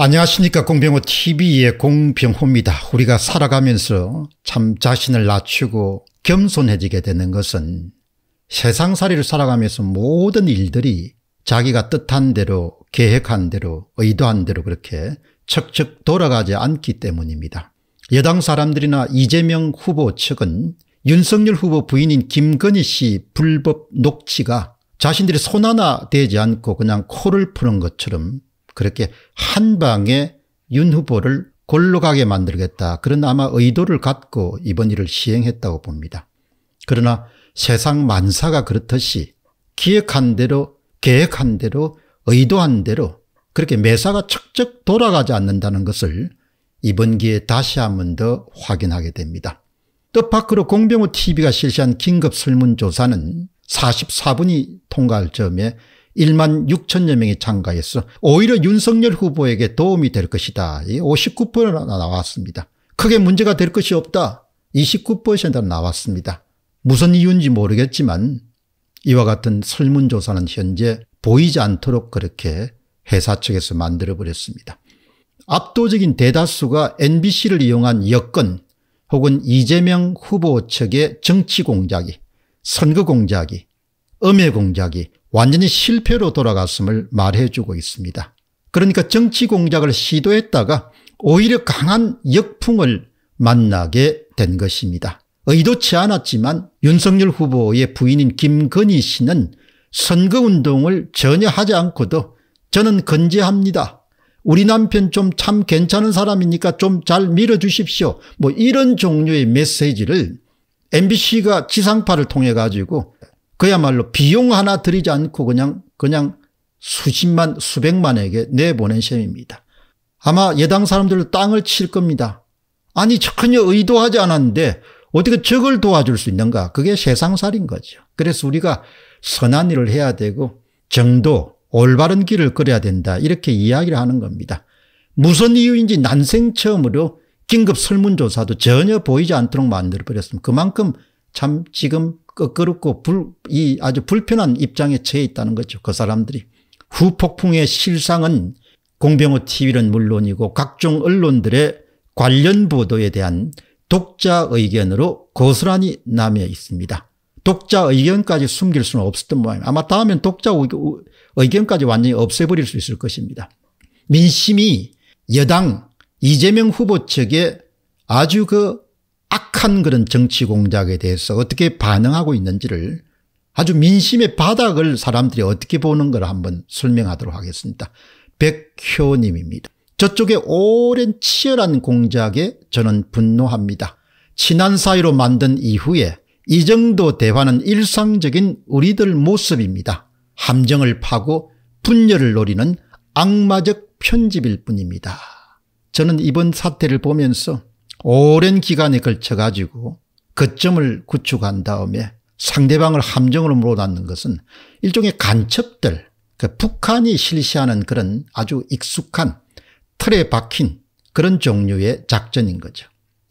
안녕하십니까 공병호 tv의 공병호입니다. 우리가 살아가면서 참 자신을 낮추고 겸손해지게 되는 것은 세상살이를 살아가면서 모든 일들이 자기가 뜻한 대로 계획한 대로 의도한 대로 그렇게 척척 돌아가지 않기 때문입니다. 여당 사람들이나 이재명 후보 측은 윤석열 후보 부인인 김건희 씨 불법 녹취가 자신들이 손 하나 대지 않고 그냥 코를 푸는 것처럼 그렇게 한 방에 윤 후보를 골로 가게 만들겠다 그런 아마 의도를 갖고 이번 일을 시행했다고 봅니다. 그러나 세상 만사가 그렇듯이 기획한 대로 계획한 대로 의도한 대로 그렇게 매사가 척척 돌아가지 않는다는 것을 이번 기회에 다시 한 번 더 확인하게 됩니다. 뜻밖으로 공병호 TV가 실시한 긴급 설문조사는 44분이 통과할 점에 1만 6천여 명이 참가했어 오히려 윤석열 후보에게 도움이 될 것이다. 59%나 나왔습니다. 크게 문제가 될 것이 없다. 29%나 나왔습니다. 무슨 이유인지 모르겠지만 이와 같은 설문조사는 현재 보이지 않도록 그렇게 회사 측에서 만들어버렸습니다. 압도적인 대다수가 MBC를 이용한 여건 혹은 이재명 후보 측의 정치 공작이 선거 공작이 음해 공작이 완전히 실패로 돌아갔음을 말해주고 있습니다. 그러니까 정치 공작을 시도했다가 오히려 강한 역풍을 만나게 된 것입니다. 의도치 않았지만 윤석열 후보의 부인인 김건희 씨는 선거운동을 전혀 하지 않고도 저는 건재합니다. 우리 남편 좀 참 괜찮은 사람이니까 좀 잘 밀어주십시오. 뭐 이런 종류의 메시지를 MBC가 지상파를 통해 가지고 그야말로 비용 하나 들이지 않고 그냥 그냥 수십만 수백만에게 내보낸 셈입니다. 아마 예당 사람들 땅을 칠 겁니다. 아니 전혀 의도하지 않았는데 어떻게 적을 도와줄 수 있는가 그게 세상살인 거죠. 그래서 우리가 선한 일을 해야 되고 정도 올바른 길을 걸어야 된다 이렇게 이야기를 하는 겁니다. 무슨 이유인지 난생 처음으로 긴급 설문조사도 전혀 보이지 않도록 만들어버렸습니다. 그만큼 참 지금 거끄럽고 그, 불, 이 아주 불편한 입장에 처해 있다는 거죠. 그 사람들이. 후폭풍의 실상은 공병호 TV는 물론이고 각종 언론들의 관련 보도에 대한 독자 의견으로 고스란히 남해 있습니다. 독자 의견까지 숨길 수는 없었던 모양입니다. 아마 다음엔 독자 의견까지 완전히 없애버릴 수 있을 것입니다. 민심이 여당 이재명 후보 측에 아주 그 악한 그런 정치 공작에 대해서 어떻게 반응하고 있는지를 아주 민심의 바닥을 사람들이 어떻게 보는 걸 한번 설명하도록 하겠습니다. 백효님입니다. 저쪽에 오랜 치열한 공작에 저는 분노합니다. 친한 사이로 만든 이후에 이 정도 대화는 일상적인 우리들 모습입니다. 함정을 파고 분열을 노리는 악마적 편집일 뿐입니다. 저는 이번 사태를 보면서 오랜 기간에 걸쳐 가지고 거점을 구축한 다음에 상대방을 함정으로 몰아넣는 것은 일종의 간첩들 그 북한이 실시하는 그런 아주 익숙한 틀에 박힌 그런 종류의 작전인 거죠.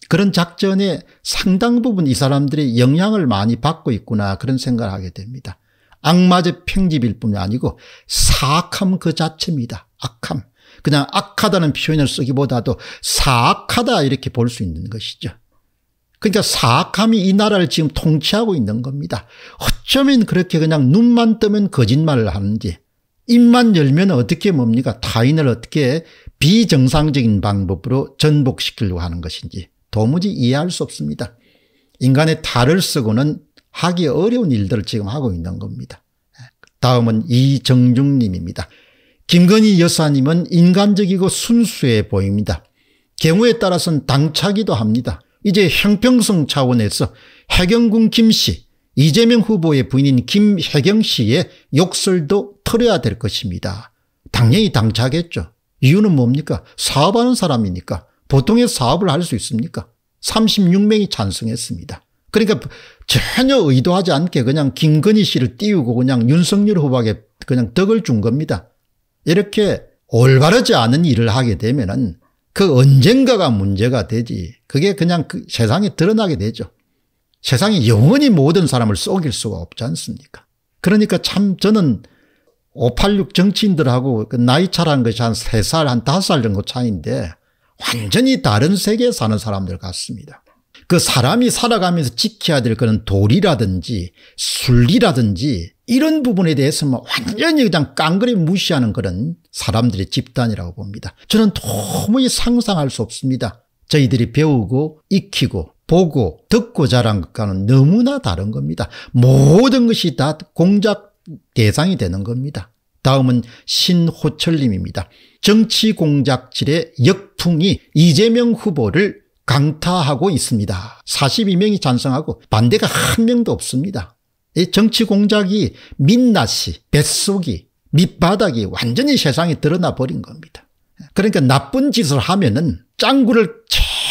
그런 작전에 상당 부분 이 사람들이 영향을 많이 받고 있구나 그런 생각을 하게 됩니다. 악마적 평집일 뿐이 아니고 사악함 그 자체입니다. 악함. 그냥 악하다는 표현을 쓰기보다도 사악하다 이렇게 볼 수 있는 것이죠. 그러니까 사악함이 이 나라를 지금 통치하고 있는 겁니다. 어쩌면 그렇게 그냥 눈만 뜨면 거짓말을 하는지 입만 열면 어떻게 뭡니까 타인을 어떻게 비정상적인 방법으로 전복시키려고 하는 것인지 도무지 이해할 수 없습니다. 인간의 탈을 쓰고는 하기 어려운 일들을 지금 하고 있는 겁니다. 다음은 이정중님입니다. 김건희 여사님은 인간적이고 순수해 보입니다. 경우에 따라서는 당차기도 합니다. 이제 형평성 차원에서 해경군 김씨 이재명 후보의 부인인 김혜경 씨의 욕설도 털어야 될 것입니다. 당연히 당차겠죠. 이유는 뭡니까? 사업하는 사람이니까. 보통의 사업을 할 수 있습니까? 36명이 찬성했습니다. 그러니까 전혀 의도하지 않게 그냥 김건희 씨를 띄우고 그냥 윤석열 후보에게 그냥 덕을 준 겁니다. 이렇게 올바르지 않은 일을 하게 되면은 그 언젠가가 문제가 되지 그게 그냥 그 세상에 드러나게 되죠. 세상이 영원히 모든 사람을 속일 수가 없지 않습니까? 그러니까 참 저는 586 정치인들하고 그 나이 차라는 것이 한 3살, 한 5살 정도 차이인데 완전히 다른 세계에 사는 사람들 같습니다. 그 사람이 살아가면서 지켜야 될 그런 도리라든지 순리라든지 이런 부분에 대해서 는 뭐 완전히 그냥 깡그리 무시하는 그런 사람들의 집단이라고 봅니다. 저는 도무지 상상할 수 없습니다. 저희들이 배우고 익히고 보고 듣고 자란 것과는 너무나 다른 겁니다. 모든 것이 다 공작 대상이 되는 겁니다. 다음은 신호철님입니다. 정치 공작질의 역풍이 이재명 후보를 강타하고 있습니다. 42명이 찬성하고 반대가 한 명도 없습니다. 이 정치 공작이 민낯이 뱃속이 밑바닥이 완전히 세상에 드러나 버린 겁니다. 그러니까 나쁜 짓을 하면은 짱구를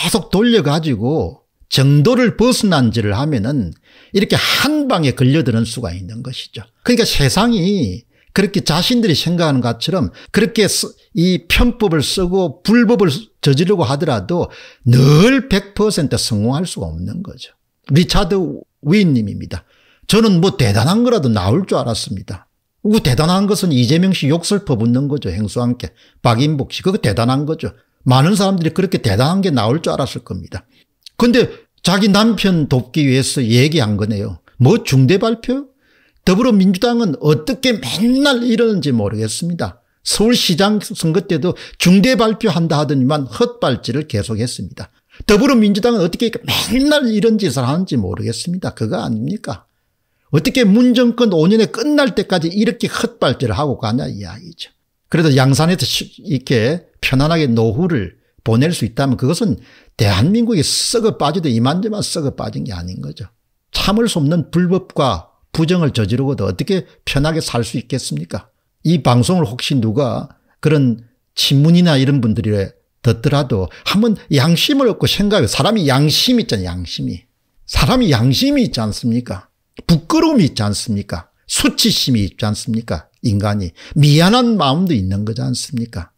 계속 돌려가지고 정도를 벗어난 지를 하면은 이렇게 한 방에 걸려드는 수가 있는 것이죠. 그러니까 세상이 그렇게 자신들이 생각하는 것처럼 그렇게 이 편법을 쓰고 불법을 저지르고 하더라도 늘 100% 성공할 수가 없는 거죠. 리차드 위인님입니다. 저는 뭐 대단한 거라도 나올 줄 알았습니다. 그 대단한 것은 이재명 씨 욕설 퍼붓는 거죠. 행수와 함께. 박인복 씨. 그거 대단한 거죠. 많은 사람들이 그렇게 대단한 게 나올 줄 알았을 겁니다. 근데 자기 남편 돕기 위해서 얘기한 거네요. 뭐 중대 발표? 더불어민주당은 어떻게 맨날 이러는지 모르겠습니다. 서울시장 선거 때도 중대 발표한다 하더니만 헛발질을 계속했습니다. 더불어민주당은 어떻게 맨날 이런 짓을 하는지 모르겠습니다. 그거 아닙니까? 어떻게 문정권 5년에 끝날 때까지 이렇게 헛발질을 하고 가냐 이야기죠. 그래도 양산에서 이렇게 편안하게 노후를 보낼 수 있다면 그것은 대한민국이 썩어 빠지도 이만저만 썩어 빠진 게 아닌 거죠. 참을 수 없는 불법과 부정을 저지르고도 어떻게 편하게 살 수 있겠습니까? 이 방송을 혹시 누가 그런 친문이나 이런 분들이 듣더라도 한번 양심을 얻고 생각해요. 사람이 양심이 있잖아요. 양심이. 사람이 양심이 있지 않습니까? 부끄러움이 있지 않습니까? 수치심이 있지 않습니까? 인간이. 미안한 마음도 있는 거지 않습니까?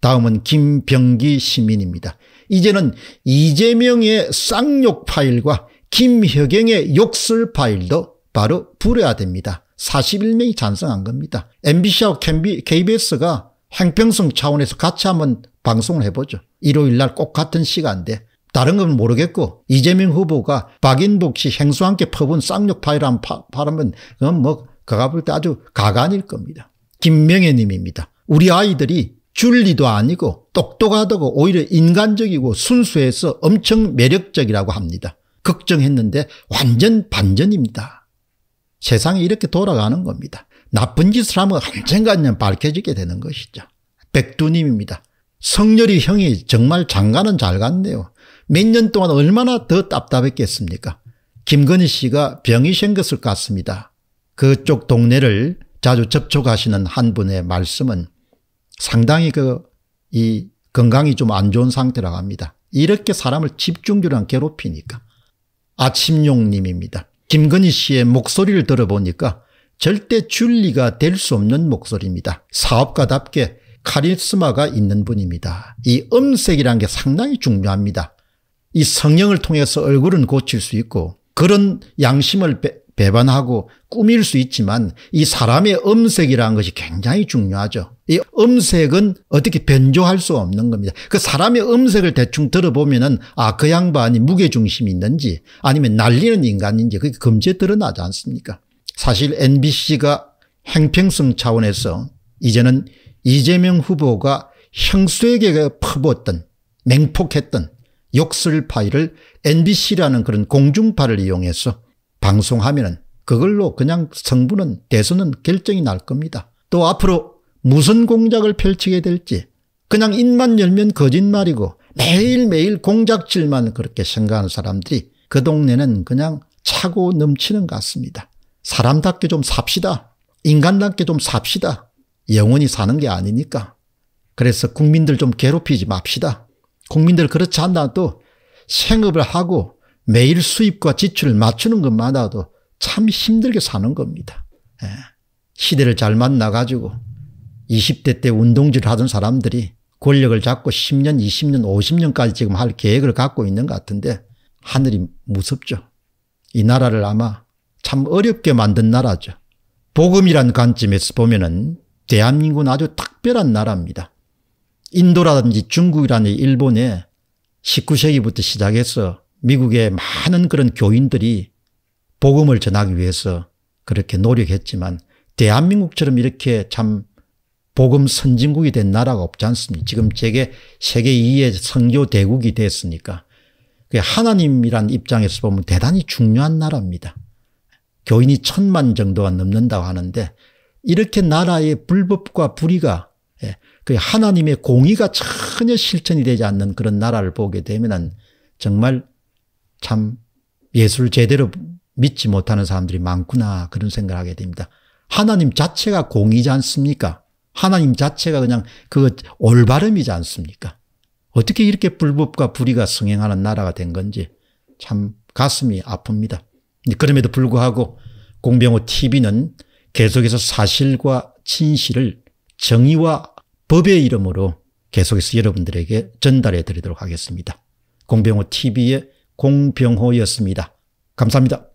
다음은 김병기 시민입니다. 이제는 이재명의 쌍욕 파일과 김혁영의 욕설 파일도 바로 불해야 됩니다. 41명이 찬성한 겁니다. MBC하고 KBS가 행평성 차원에서 같이 한번 방송을 해보죠. 일요일 날 꼭 같은 시간대. 다른 건 모르겠고 이재명 후보가 박인복 씨행수 함께 퍼본 쌍욕 파일한 파라면 그건 뭐 그가 볼 때 아주 가관일 겁니다. 김명애 님입니다. 우리 아이들이 줄리도 아니고 똑똑하다고 오히려 인간적이고 순수해서 엄청 매력적이라고 합니다. 걱정했는데 완전 반전입니다. 세상이 이렇게 돌아가는 겁니다. 나쁜 짓을 하면 언젠가는 밝혀지게 되는 것이죠. 백두님입니다. 성렬이 형이 정말 장가는 잘 갔네요. 몇 년 동안 얼마나 더 답답했겠습니까? 김건희 씨가 병이 생겼을 것 같습니다. 그쪽 동네를 자주 접촉하시는 한 분의 말씀은 상당히 그 이 건강이 좀 안 좋은 상태라고 합니다. 이렇게 사람을 집중적으로 괴롭히니까. 아침용님입니다. 김건희 씨의 목소리를 들어보니까 절대 줄리가 될 수 없는 목소리입니다. 사업가답게 카리스마가 있는 분입니다. 이 음색이란 게 상당히 중요합니다. 이 성형을 통해서 얼굴은 고칠 수 있고 그런 양심을 배반하고 꾸밀 수 있지만 이 사람의 음색이라는 것이 굉장히 중요하죠. 이 음색은 어떻게 변조할 수 없는 겁니다. 그 사람의 음색을 대충 들어보면은 아, 그 양반이 무게중심이 있는지 아니면 날리는 인간인지 그게 금세 드러나지 않습니까? 사실 MBC가 행평성 차원에서 이제는 이재명 후보가 형수에게 퍼부던 맹폭했던 욕설 파일을 MBC라는 그런 공중파를 이용해서 방송하면은 그걸로 그냥 성분은 대선은 결정이 날 겁니다. 또 앞으로 무슨 공작을 펼치게 될지 그냥 입만 열면 거짓말이고 매일매일 공작질만 그렇게 생각하는 사람들이 그 동네는 그냥 차고 넘치는 것 같습니다. 사람답게 좀 삽시다. 인간답게 좀 삽시다. 영원히 사는 게 아니니까. 그래서 국민들 좀 괴롭히지 맙시다. 국민들 그렇지 않나도 생업을 하고 매일 수입과 지출을 맞추는 것마다도 참 힘들게 사는 겁니다. 예. 시대를 잘 만나가지고 20대 때 운동질을 하던 사람들이 권력을 잡고 10년, 20년, 50년까지 지금 할 계획을 갖고 있는 것 같은데 하늘이 무섭죠. 이 나라를 아마 참 어렵게 만든 나라죠. 복음이란 관점에서 보면 은 대한민국은 아주 특별한 나라입니다. 인도라든지 중국이라든지 일본에 19세기부터 시작해서 미국의 많은 그런 교인들이 복음을 전하기 위해서 그렇게 노력했지만 대한민국처럼 이렇게 참 복음 선진국이 된 나라가 없지 않습니까? 지금 제게 세계 2의 위 성교 대국이 됐으니까 하나님이란 입장에서 보면 대단히 중요한 나라입니다. 교인이 천만 정도가 넘는다고 하는데 이렇게 나라의 불법과 불의가 예, 그 하나님의 공의가 전혀 실천이 되지 않는 그런 나라를 보게 되면 정말 참 예수를 제대로 믿지 못하는 사람들이 많구나 그런 생각을 하게 됩니다. 하나님 자체가 공이지 않습니까? 하나님 자체가 그냥 그 올바름이지 않습니까? 어떻게 이렇게 불법과 불의가 성행하는 나라가 된 건지 참 가슴이 아픕니다. 그럼에도 불구하고 공병호 TV는 계속해서 사실과 진실을 정의와 법의 이름으로 계속해서 여러분들에게 전달해 드리도록 하겠습니다. 공병호 TV의 공병호였습니다. 감사합니다.